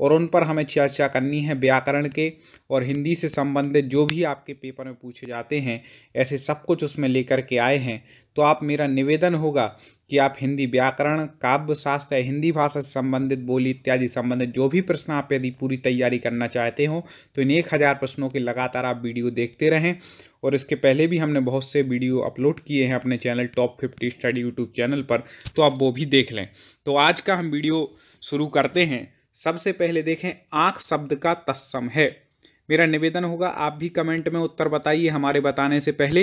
और उन पर हमें चर्चा करनी है व्याकरण के और हिंदी से संबंधित जो भी आपके पेपर में पूछे जाते हैं ऐसे सब कुछ उसमें लेकर के आए हैं तो आप मेरा निवेदन होगा कि आप हिंदी व्याकरण काव्य शास्त्र हिंदी भाषा से संबंधित बोली इत्यादि संबंधित जो भी प्रश्न आप यदि पूरी तैयारी करना चाहते हो तो इन एक हज़ार प्रश्नों के लगातार आप वीडियो देखते रहें और इसके पहले भी हमने बहुत से वीडियो अपलोड किए हैं अपने channel top fifty study YouTube channel पर तो आप वो भी देख लें तो आज का हम वीडियो शुरू करते हैं सबसे पहले देखें आँख शब्द का तत्सम है मेरा निवेदन होगा आप भी कमेंट में उत्तर बताइए हमारे बताने से पहले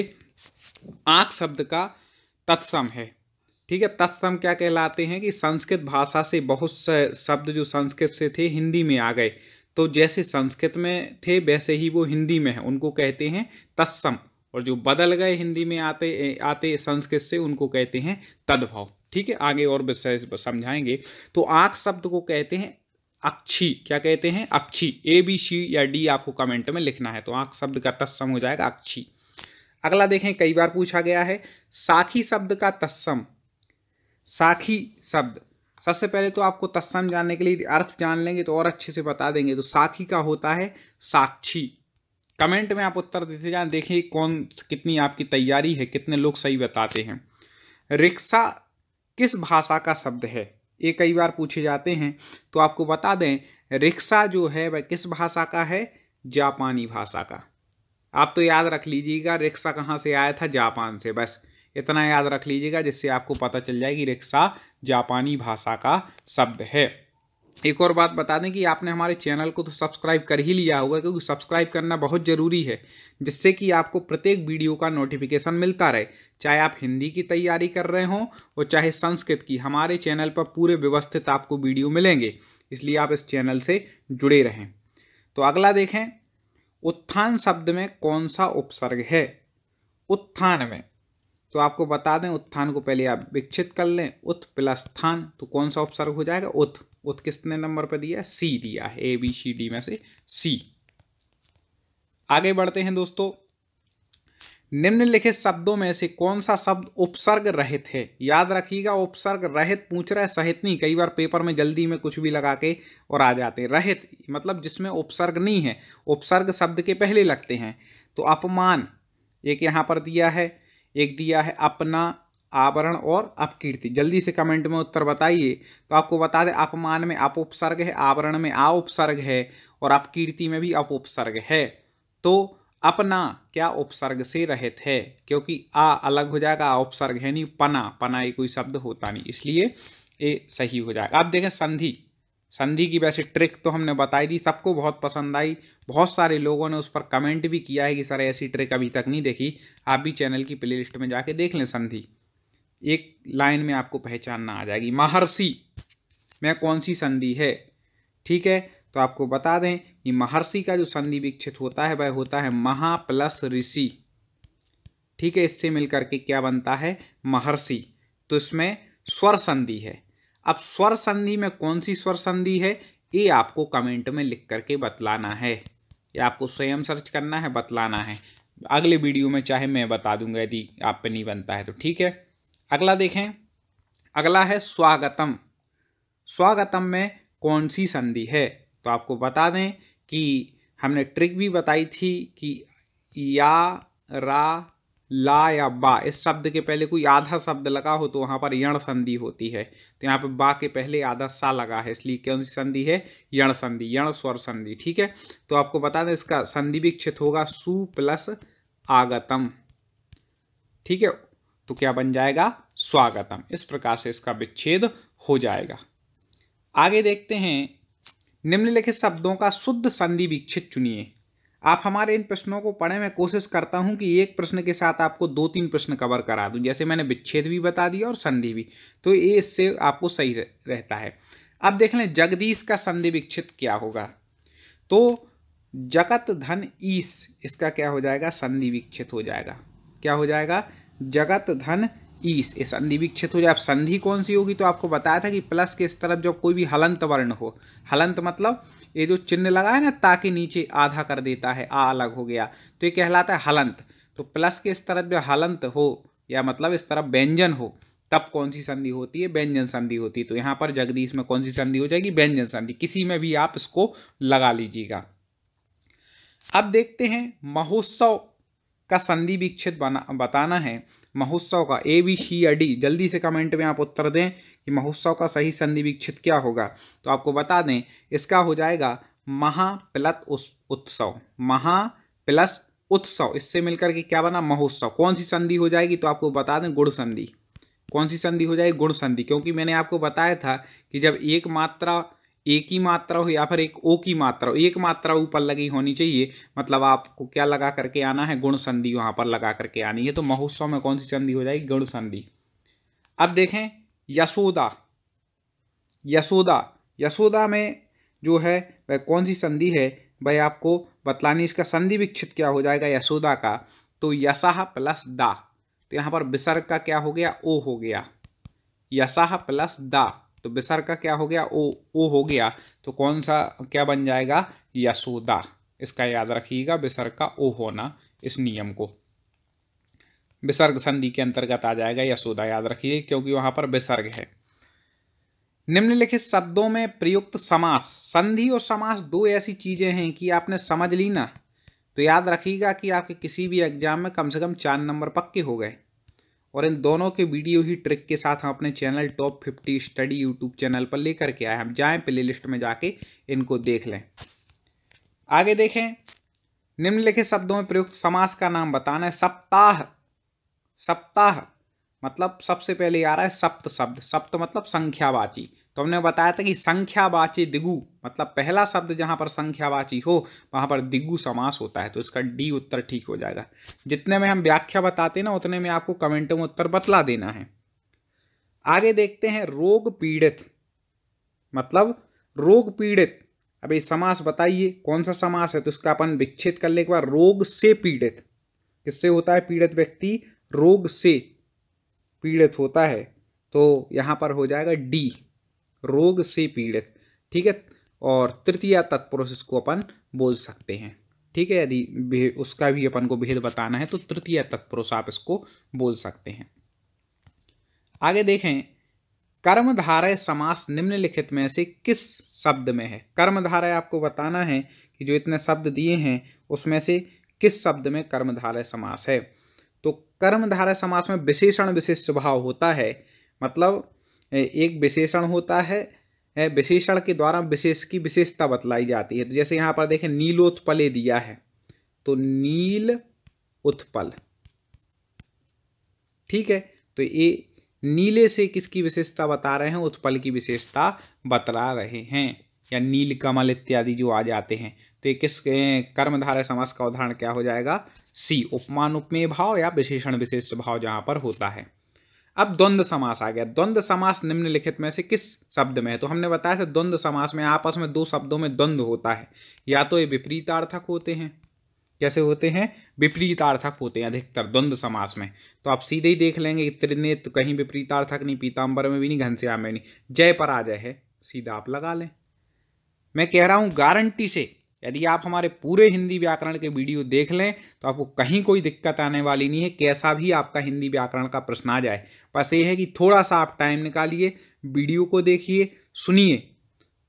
आंख शब्द का तत्सम है ठीक है तत्सम क्या कहलाते हैं कि संस्कृत भाषा से बहुत से शब्द जो संस्कृत से थे हिंदी में आ गए तो जैसे संस्कृत में थे वैसे ही वो हिंदी में है उनको कहते हैं तत्सम और जो बदल गए हिंदी में आते आते संस्कृत से उनको कहते हैं तद्भव ठीक है आगे और विषय समझाएंगे तो आँख शब्द को कहते हैं अक्षी क्या कहते हैं अक्षी ए बी सी या डी आपको कमेंट में लिखना है तो आँख शब्द का तत्सम हो जाएगा अक्षी अगला देखें कई बार पूछा गया है साखी शब्द का तत्सम साखी शब्द सबसे पहले तो आपको तत्सम जानने के लिए अर्थ जान लेंगे तो और अच्छे से बता देंगे तो साखी का होता है साक्षी कमेंट में आप उत्तर देते जाए देखें कौन कितनी आपकी तैयारी है कितने लोग सही बताते हैं रिक्शा किस भाषा का शब्द है ये कई बार पूछे जाते हैं तो आपको बता दें रिक्शा जो है वह किस भाषा का है जापानी भाषा का आप तो याद रख लीजिएगा रिक्शा कहाँ से आया था जापान से बस इतना याद रख लीजिएगा जिससे आपको पता चल जाएगी रिक्शा जापानी भाषा का शब्द है एक और बात बता दें कि आपने हमारे चैनल को तो सब्सक्राइब कर ही लिया होगा क्योंकि सब्सक्राइब करना बहुत ज़रूरी है जिससे कि आपको प्रत्येक वीडियो का नोटिफिकेशन मिलता रहे चाहे आप हिंदी की तैयारी कर रहे हों और चाहे संस्कृत की हमारे चैनल पर पूरे व्यवस्थित आपको वीडियो मिलेंगे इसलिए आप इस चैनल से जुड़े रहें तो अगला देखें उत्थान शब्द में कौन सा उपसर्ग है उत्थान में तो आपको बता दें उत्थान को पहले आप विकसित कर लें उत् प्लस स्थान तो कौन सा उपसर्ग हो जाएगा उत् उत् किसने नंबर पर दिया सी दिया है ए बी सी डी में से सी आगे बढ़ते हैं दोस्तों निम्नलिखित शब्दों में से कौन सा शब्द उपसर्ग रहित है याद रखिएगा उपसर्ग रहित पूछ रहा है सहित नहीं कई बार पेपर में जल्दी में कुछ भी लगा के और आ जाते हैं रहित मतलब जिसमें उपसर्ग नहीं है उपसर्ग शब्द के पहले लगते हैं तो अपमान एक यहाँ पर दिया है एक दिया है अपना आवरण और अपकीर्ति जल्दी से कमेंट में उत्तर बताइए तो आपको बता दें अपमान में अप उपसर्ग है आवरण में आ उपसर्ग है और अपकीर्ति में भी अप उपसर्ग है तो अपना क्या उपसर्ग से रहित है क्योंकि आ अलग हो जाएगा उपसर्ग है नहीं पना पना ये कोई शब्द होता नहीं इसलिए ये सही हो जाएगा आप देखें संधि संधि की वैसे ट्रिक तो हमने बताई दी सबको बहुत पसंद आई बहुत सारे लोगों ने उस पर कमेंट भी किया है कि सर ऐसी ट्रिक अभी तक नहीं देखी आप भी चैनल की प्लेलिस्ट में जाके देख लें संधि एक लाइन में आपको पहचानना आ जाएगी महर्षि में कौन सी संधि है ठीक है तो आपको बता दें कि महर्षि का जो संधि विक्षित होता है वह होता है महा प्लस ऋषि ठीक है इससे मिलकर के क्या बनता है महर्षि तो इसमें स्वर संधि है अब स्वर संधि में कौन सी स्वर संधि है ये आपको कमेंट में लिख करके बतलाना है या आपको स्वयं सर्च करना है बतलाना है अगले वीडियो में चाहे मैं बता दूंगा यदि आप पे नहीं बनता है तो ठीक है अगला देखें अगला है स्वागतम स्वागतम में कौन सी संधि है तो आपको बता दें कि हमने ट्रिक भी बताई थी कि या रा ला या बा इस शब्द के पहले कोई आधा शब्द लगा हो तो वहाँ पर यण संधि होती है तो यहाँ पे बा के पहले आधा सा लगा है इसलिए कौन सी संधि है यण संधि यण स्वर संधि ठीक है तो आपको बता दें इसका संधि विक्षित होगा सु प्लस आगतम ठीक है तो क्या बन जाएगा स्वागतम इस प्रकार से इसका विच्छेद हो जाएगा आगे देखते हैं निम्नलिखित शब्दों का शुद्ध संधि विक्षित चुनिए आप हमारे इन प्रश्नों को पढ़े मैं कोशिश करता हूं कि एक प्रश्न के साथ आपको दो तीन प्रश्न कवर करा दूं जैसे मैंने विच्छेद भी बता दिया और संधि भी तो ये इससे आपको सही रहता है अब देख लें जगदीश का संधि विक्षित क्या होगा तो जगत धन ईस इसका क्या हो जाएगा संधि विक्षित हो जाएगा क्या हो जाएगा जगत धन ईस ये संधि विक्षित हो जाए अब संधि कौन सी होगी तो आपको बताया था कि प्लस के इस तरफ जब कोई भी हलंत वर्ण हो हलंत मतलब ये जो चिन्ह लगा है ना ताकि नीचे आधा कर देता है आ अलग हो गया तो ये कहलाता है हलंत तो प्लस के इस तरफ जो हलंत हो या मतलब इस तरफ व्यंजन हो तब कौन सी संधि होती है व्यंजन संधि होती है तो यहाँ पर जगदीश में कौन सी संधि हो जाएगी व्यंजन संधि किसी में भी आप इसको लगा लीजिएगा अब देखते हैं महोत्सव का संधि विक्षेद बना बताना है महोत्सव का ए बी सी या डी जल्दी से कमेंट में आप उत्तर दें कि महोत्सव का सही संधि विक्षेद क्या होगा तो आपको बता दें इसका हो जाएगा महा प्लस उत्सव महा प्लस उत्सव इससे मिलकर के क्या बना महोत्सव कौन सी संधि हो जाएगी तो आपको बता दें गुड़ संधि कौन सी संधि हो जाएगी गुण संधि क्योंकि मैंने आपको बताया था कि जब एक मात्रा ए की मात्रा हो या फिर एक ओ की मात्रा हो एक मात्रा ऊपर लगी होनी चाहिए मतलब आपको क्या लगा करके आना है गुण संधि वहाँ पर लगा करके आनी है तो महोत्सव में कौन सी संधि हो जाएगी गुण संधि अब देखें यशोदा यशोदा यशोदा में जो है वह कौन सी संधि है वह आपको बतलानी इसका संधि विक्षित क्या हो जाएगा यशोदा का तो यशाह प्लस दा तो यहाँ पर विसर्ग का क्या हो गया ओ हो गया यशाह प्लस दा तो बिसर का क्या हो गया ओ ओ हो गया तो कौन सा क्या बन जाएगा यशोदा इसका याद रखिएगा विसर्ग का ओ होना इस नियम को विसर्ग संधि के अंतर्गत आ जाएगा यशोदा याद रखिए क्योंकि वहां पर विसर्ग है निम्नलिखित शब्दों में प्रयुक्त समास संधि और समास दो ऐसी चीजें हैं कि आपने समझ ली ना तो याद रखिएगा कि आपके किसी भी एग्जाम में कम से कम चार नंबर पक्के हो गए और इन दोनों के वीडियो ही ट्रिक के साथ हम अपने channel top fifty study YouTube channel पर लेकर के आए हम जाएँ प्ले लिस्ट में जाके इनको देख लें आगे देखें निम्नलिखित शब्दों में प्रयुक्त समास का नाम बताना है सप्ताह सप्ताह मतलब सबसे पहले आ रहा है सप्त शब्द सप्त मतलब संख्यावाची तो हमने बताया था कि संख्यावाची दिगु मतलब पहला शब्द जहाँ पर संख्यावाची हो वहां पर दिगु समास होता है तो इसका डी उत्तर ठीक हो जाएगा जितने में हम व्याख्या बताते हैं ना उतने में आपको कमेंट में उत्तर बतला देना है आगे देखते हैं रोग पीड़ित मतलब रोग पीड़ित अब ये समास बताइए कौन सा समास है तो इसका अपन विच्छेद कर ले रोग से पीड़ित किससे होता है पीड़ित व्यक्ति रोग से पीड़ित होता है तो यहाँ पर हो जाएगा डी रोग से पीड़ित ठीक है और तृतीय तत्पुरुष इसको अपन बोल सकते हैं ठीक है यदि उसका भी अपन को भेद बताना है तो तृतीय तत्पुरुष आप इसको बोल सकते हैं आगे देखें कर्मधारय समास निम्नलिखित में से किस शब्द में है कर्मधारय आपको बताना है कि जो इतने शब्द दिए हैं उसमें से किस शब्द में कर्मधारय समास है तो कर्मधारय समास में विशेषण विशेष स्वभाव होता है मतलब एक विशेषण होता है विशेषण के द्वारा विशेष की विशेषता बतलाई जाती है तो जैसे यहाँ पर देखें नीलोत्पले दिया है तो नील उत्पल ठीक है तो ये नीले से किसकी विशेषता बता रहे हैं उत्पल की विशेषता बतला रहे हैं या नील कमल इत्यादि जो आ जाते हैं तो ये किस कर्मधारय समास का उदाहरण क्या हो जाएगा सी उपमान उपमेय भाव या विशेषण विशेष भाव जहाँ पर होता है अब द्वंद्व समास आ गया द्वंद्व समास निम्नलिखित में से किस शब्द में है तो हमने बताया था द्वंद्व समास में आपस में दो शब्दों में द्वंद्व होता है या तो ये विपरीतार्थक होते हैं कैसे होते हैं विपरीतार्थक होते हैं अधिकतर द्वंद्व समास में तो आप सीधे ही देख लेंगे त्रिनेत तो कहीं विपरीतार्थक नहीं पीताम्बर में भी नहीं घनश्याम में नहीं जय पराजय है सीधा आप लगा लें मैं कह रहा हूं गारंटी से यदि आप हमारे पूरे हिंदी व्याकरण के वीडियो देख लें तो आपको कहीं कोई दिक्कत आने वाली नहीं है कैसा भी आपका हिंदी व्याकरण का प्रश्न आ जाए बस ये है कि थोड़ा सा आप टाइम निकालिए वीडियो को देखिए सुनिए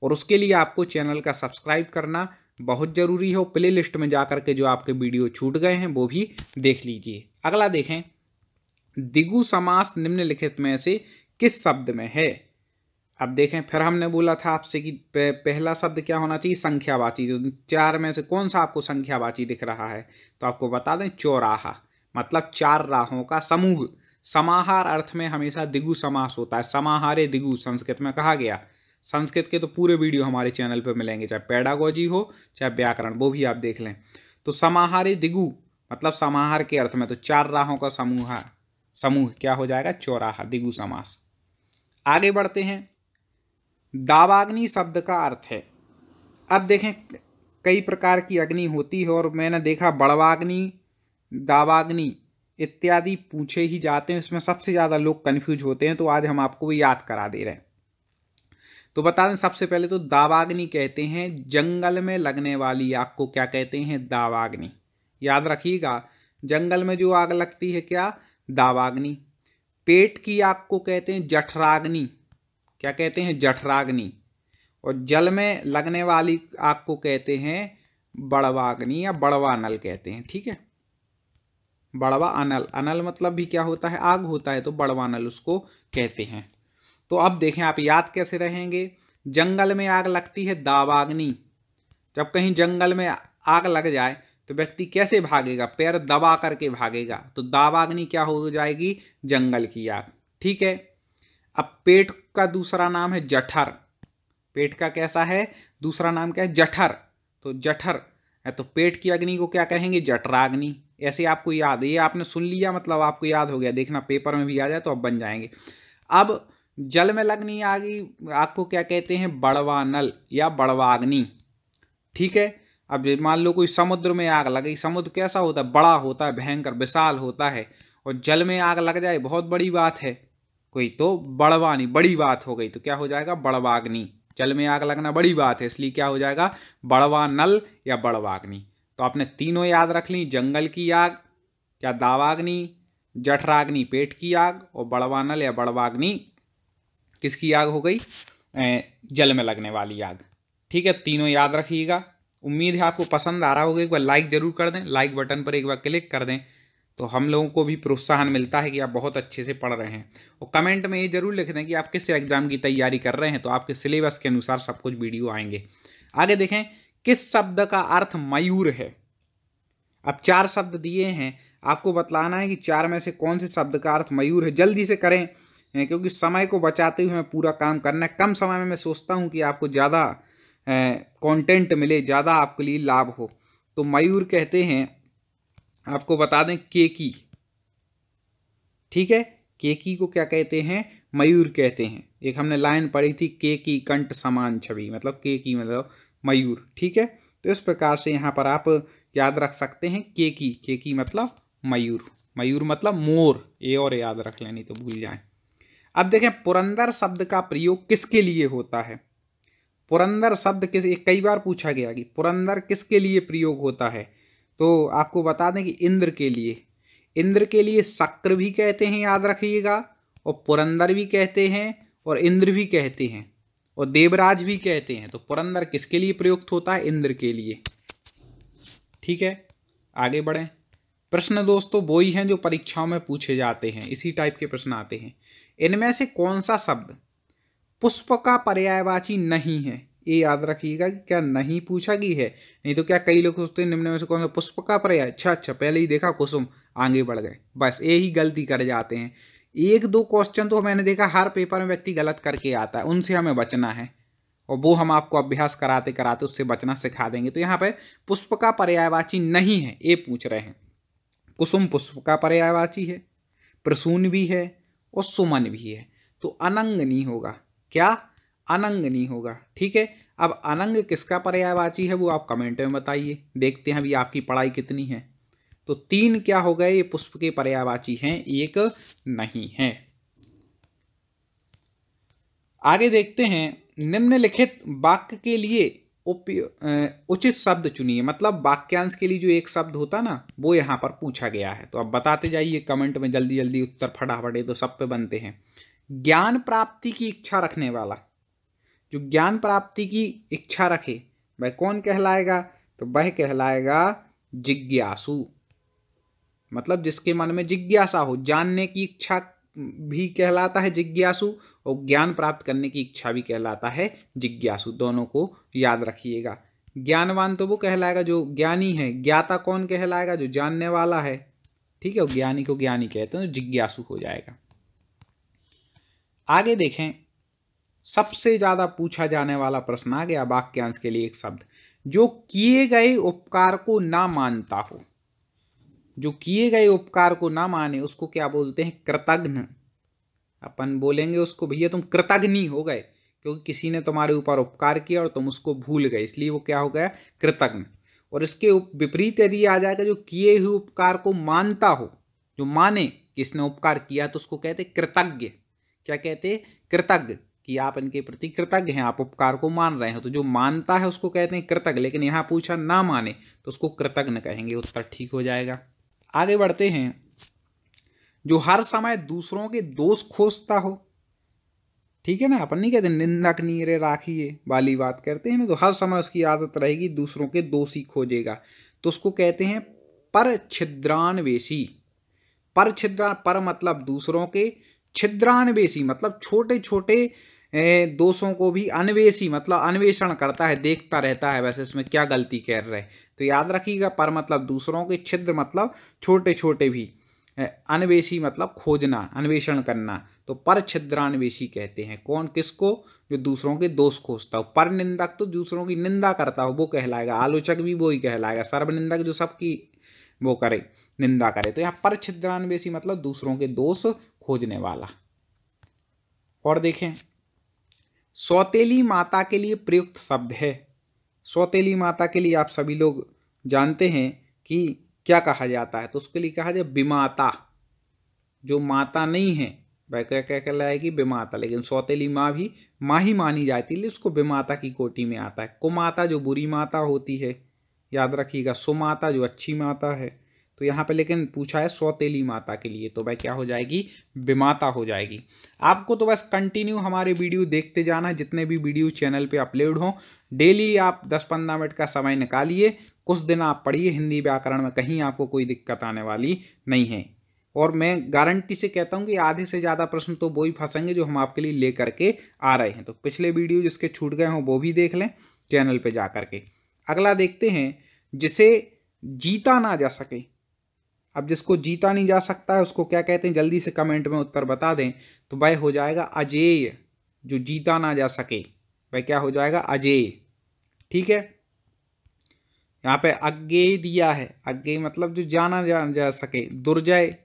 और उसके लिए आपको चैनल का सब्सक्राइब करना बहुत ज़रूरी है और प्ले लिस्ट में जा के जो आपके वीडियो छूट गए हैं वो भी देख लीजिए अगला देखें दिगु समास निम्नलिखित में से किस शब्द में है अब देखें फिर हमने बोला था आपसे कि पहला शब्द क्या होना चाहिए संख्यावाची जो तो चार में से कौन सा आपको संख्यावाची दिख रहा है तो आपको बता दें चौराहा मतलब चार राहों का समूह समाहार अर्थ में हमेशा दिगु समास होता है समाहारे दिगु संस्कृत में कहा गया संस्कृत के तो पूरे वीडियो हमारे चैनल पर मिलेंगे चाहे पैडागोजी हो चाहे व्याकरण वो भी आप देख लें तो समाहारे दिगु मतलब समाहार के अर्थ में तो चार राहों का समूह समूह क्या हो जाएगा चौराहा दिगु समास आगे बढ़ते हैं दावाग्नि शब्द का अर्थ है अब देखें कई प्रकार की अग्नि होती है और मैंने देखा बड़वाग्नि दावाग्नि इत्यादि पूछे ही जाते हैं उसमें सबसे ज़्यादा लोग कन्फ्यूज होते हैं तो आज हम आपको भी याद करा दे रहे हैं तो बता दें सबसे पहले तो दावाग्नि कहते हैं जंगल में लगने वाली आग को क्या कहते हैं दावाग्नि याद रखिएगा जंगल में जो आग लगती है क्या दावाग्नि पेट की आग को कहते हैं जठराग्नि क्या कहते हैं जठराग्नि और जल में लगने वाली आग को कहते हैं बड़वाग्नि या बड़वा अनल कहते हैं ठीक है बड़वा अनल अनल मतलब भी क्या होता है आग होता है तो बड़वा अनल उसको कहते हैं तो अब देखें आप याद कैसे रहेंगे जंगल में आग लगती है दावाग्नि जब कहीं जंगल में आग लग जाए तो व्यक्ति कैसे भागेगा पैर दबा करके भागेगा तो दावाग्नि क्या हो जाएगी जंगल की आग ठीक है अब पेट का दूसरा नाम है जठर पेट का कैसा है दूसरा नाम क्या है जठर तो जठर है तो पेट की अग्नि को क्या कहेंगे जठराग्नि ऐसे आपको याद ये आपने सुन लिया मतलब आपको याद हो गया देखना पेपर में भी आ जाए तो अब बन जाएंगे अब जल में लगनी गई आपको क्या कहते हैं बड़वा नल या बड़वाग्नि ठीक है अब मान लो कोई समुद्र में आग लगी समुद्र कैसा होता है बड़ा होता है भयंकर विशाल होता है और जल में आग लग जाए बहुत बड़ी बात है कोई तो बड़वानी बड़ी बात हो गई तो क्या हो जाएगा बड़वाग्नि जल में आग लगना बड़ी बात है इसलिए क्या हो जाएगा बड़वा नल या बड़वाग्नि तो आपने तीनों याद रख ली जंगल की आग क्या दावाग्नि जठराग्नि पेट की आग और बड़वा नल या बड़वाग्नि किसकी आग हो गई जल में लगने वाली आग ठीक है तीनों याद रखिएगा उम्मीद है आपको पसंद आ रहा होगा एक बार लाइक जरूर कर दें लाइक बटन पर एक बार क्लिक कर दें तो हम लोगों को भी प्रोत्साहन मिलता है कि आप बहुत अच्छे से पढ़ रहे हैं और कमेंट में ये ज़रूर लिख दें कि आप किस एग्ज़ाम की तैयारी कर रहे हैं तो आपके सिलेबस के अनुसार सब कुछ वीडियो आएंगे आगे देखें किस शब्द का अर्थ मयूर है अब चार शब्द दिए हैं आपको बतलाना है कि चार में से कौन से शब्द का अर्थ मयूर है जल्दी से करें क्योंकि समय को बचाते हुए हमें पूरा काम करना है कम समय में मैं सोचता हूँ कि आपको ज़्यादा कंटेंट मिले ज़्यादा आपके लिए लाभ हो तो मयूर कहते हैं आपको बता दें केकी ठीक है केकी को क्या कहते हैं मयूर कहते हैं एक हमने लाइन पढ़ी थी केकी कंठ समान छवि मतलब केकी मतलब मयूर ठीक है तो इस प्रकार से यहाँ पर आप याद रख सकते हैं केकी केकी मतलब मयूर मयूर मतलब मोर ये और याद रख लें नहीं तो भूल जाए अब देखें पुरंदर शब्द का प्रयोग किसके लिए होता है पुरंदर शब्द किस कई बार पूछा गया कि पुरंदर किसके लिए प्रयोग होता है तो आपको बता दें कि इंद्र के लिए इंद्र के लिए शक्र भी कहते हैं याद रखिएगा और पुरंदर भी कहते हैं और इंद्र भी कहते हैं और देवराज भी कहते हैं तो पुरंदर किसके लिए प्रयुक्त होता है इंद्र के लिए ठीक है आगे बढ़ें प्रश्न दोस्तों वो ही हैं जो परीक्षाओं में पूछे जाते हैं इसी टाइप के प्रश्न आते हैं इनमें से कौन सा शब्द पुष्प का पर्यायवाची नहीं है ये याद रखिएगा कि क्या नहीं पूछा गई है नहीं तो क्या कई लोग सोचते हैं निम्न में से कौन सा पुष्प का पर्याय अच्छा अच्छा पहले ही देखा कुसुम आगे बढ़ गए बस यही गलती कर जाते हैं एक दो क्वेश्चन तो मैंने देखा हर पेपर में व्यक्ति गलत करके आता है उनसे हमें बचना है और वो हम आपको अभ्यास कराते कराते उससे बचना सिखा देंगे तो यहाँ पर पुष्प का पर्यायवाची नहीं है ये पूछ रहे हैं कुसुम पुष्प का पर्यायवाची है प्रसून भी है और सुमन भी है तो अनंग नहीं होगा क्या अनंग नहीं होगा ठीक है अब अनंग किसका पर्यायवाची है वो आप कमेंट में बताइए देखते हैं अभी आपकी पढ़ाई कितनी है तो तीन क्या हो गए ये पुष्प के पर्यायवाची हैं एक नहीं है आगे देखते हैं निम्नलिखित वाक्य के लिए उपयोग उचित शब्द चुनिए मतलब वाक्यांश के लिए जो एक शब्द होता ना वो यहां पर पूछा गया है तो अब बताते जाइए कमेंट में जल्दी जल्दी उत्तर फटाफटे तो सब पे बनते हैं ज्ञान प्राप्ति की इच्छा रखने वाला जो ज्ञान प्राप्ति की इच्छा रखे वह कौन कहलाएगा तो वह कहलाएगा जिज्ञासु मतलब जिसके मन में जिज्ञासा हो जानने की इच्छा भी कहलाता है जिज्ञासु और ज्ञान प्राप्त करने की इच्छा भी कहलाता है जिज्ञासु दोनों को याद रखिएगा ज्ञानवान तो वो कहलाएगा जो ज्ञानी है ज्ञाता कौन कहलाएगा जो जानने वाला है ठीक है ज्ञानी को ज्ञानी कहते हैं तो जिज्ञासु हो जाएगा आगे देखें सबसे ज़्यादा पूछा जाने वाला प्रश्न आ गया वाक्यांश के लिए एक शब्द जो किए गए उपकार को ना मानता हो जो किए गए उपकार को ना माने उसको क्या बोलते हैं कृतघ्न अपन बोलेंगे उसको भैया तुम कृतघ्नि हो गए क्योंकि किसी ने तुम्हारे ऊपर उपकार किया और तुम उसको भूल गए इसलिए वो क्या हो गया कृतघ्न और इसके विपरीत यदि आ जाएगा जो किए हुए उपकार को मानता हो जो माने किसने उपकार किया तो उसको कहते कृतज्ञ क्या कहते कृतज्ञ कि आप इनके प्रति कृतज्ञ हैं आप उपकार को मान रहे हैं तो जो मानता है उसको कहते हैं कृतज्ञ लेकिन यहाँ पूछा ना माने तो उसको कृतज्ञ कहेंगे उत्तर ठीक हो जाएगा आगे बढ़ते हैं जो हर समय दूसरों के दोष खोजता हो ठीक है ना अपन नहीं कहते निंदक नीरे राखिए वाली बात करते हैं ना तो हर समय उसकी आदत रहेगी दूसरों के दोषी खोजेगा तो उसको कहते हैं पर छिद्रान्वेषी पर छिद्रा पर मतलब दूसरों के छिद्रान्वेषी मतलब छोटे छोटे दोषों को भी अन्वेषी मतलब अन्वेषण करता है देखता रहता है वैसे इसमें क्या गलती कर रहे तो याद रखिएगा पर मतलब दूसरों के छिद्र मतलब छोटे छोटे भी अन्वेषी मतलब खोजना अन्वेषण करना तो पर छिद्रान्वेषी कहते हैं कौन किसको जो दूसरों के दोष खोजता हो पर निंदक तो दूसरों की निंदा करता हो वो कहलाएगा आलोचक भी वो ही कहलाएगा सर्वनिंदक जो सबकी वो करे निंदा करे तो यहाँ पर छिद्रान्वेषी मतलब दूसरों के दोष खोजने वाला और देखें सौतेली माता के लिए प्रयुक्त शब्द है सौतेली माता के लिए आप सभी लोग जानते हैं कि क्या कहा जाता है तो उसके लिए कहा जाए बिमाता जो माता नहीं है वह क्या क्या कहलाएगी बिमाता लेकिन सौतेली माँ भी माँ ही मानी जाती है उसको बिमाता की कोटी में आता है कुमाता जो बुरी माता होती है याद रखिएगा सुमाता जो अच्छी माता है तो यहाँ पे लेकिन पूछा है सौतेली माता के लिए तो भाई क्या हो जाएगी बेमाता हो जाएगी आपको तो बस कंटिन्यू हमारे वीडियो देखते जाना है जितने भी वीडियो चैनल पे अपलोड हों डेली आप 10-15 मिनट का समय निकालिए कुछ दिन आप पढ़िए हिंदी व्याकरण में कहीं आपको कोई दिक्कत आने वाली नहीं है और मैं गारंटी से कहता हूँ कि आधे से ज़्यादा प्रश्न तो वो ही फंसेंगे जो हम आपके लिए ले करके आ रहे हैं तो पिछले वीडियो जिसके छूट गए हों वो भी देख लें चैनल पर जा करके अगला देखते हैं जिसे जीता ना जा सके अब जिसको जीता नहीं जा सकता है उसको क्या कहते हैं जल्दी से कमेंट में उत्तर बता दें तो वह हो जाएगा अजेय जो जीता ना जा सके वह क्या हो जाएगा अजेय ठीक है यहाँ पे अज्ञे दिया है अज्ञे मतलब जो जाना जा, जा सके दुर्जय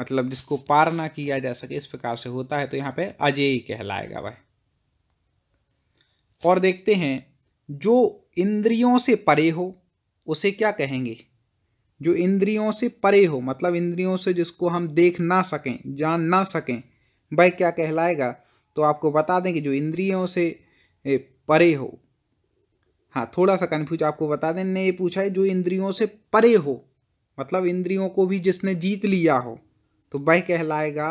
मतलब जिसको पार ना किया जा सके इस प्रकार से होता है तो यहाँ पे अजेय कहलाएगा वह और देखते हैं जो इंद्रियों से परे हो उसे क्या कहेंगे जो इंद्रियों से परे हो मतलब इंद्रियों से जिसको हम देख ना सकें जान ना सकें वह क्या कहलाएगा तो आपको बता दें कि जो इंद्रियों से परे हो हाँ थोड़ा सा कन्फ्यूज आपको बता दें ने ये पूछा है जो इंद्रियों से परे हो मतलब इंद्रियों को भी जिसने जीत लिया हो तो वह कहलाएगा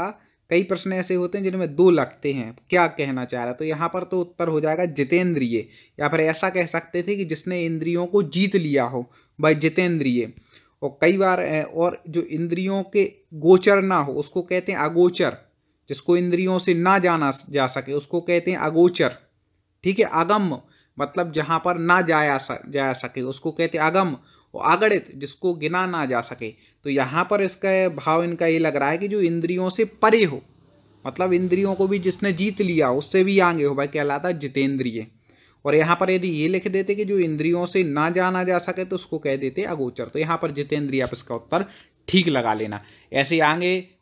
कई प्रश्न ऐसे होते हैं जिनमें दो लगते हैं क्या कहना चाह रहा है तो यहाँ पर तो उत्तर हो जाएगा जितेंद्रिय या फिर ऐसा कह सकते थे कि जिसने इंद्रियों को जीत लिया हो भाई जितेंद्रिय और कई बार और जो इंद्रियों के गोचर ना हो उसको कहते हैं अगोचर जिसको इंद्रियों से ना जाना जा सके उसको कहते हैं अगोचर ठीक है अगम मतलब जहाँ पर ना जाया जा सके उसको कहते हैं अगम और अगणित जिसको गिना ना जा सके तो यहाँ पर इसका भाव इनका ये लग रहा है कि जो इंद्रियों से परे हो मतलब इंद्रियों को भी जिसने जीत लिया उससे भी आगे हो भाई कहलाता जितेंद्रिय और यहाँ पर यदि ये लिख देते कि जो इंद्रियों से ना जाना जा सके तो उसको कह देते अगोचर तो यहाँ पर जितेंद्रिय आप इसका उत्तर ठीक लगा लेना ऐसे आगे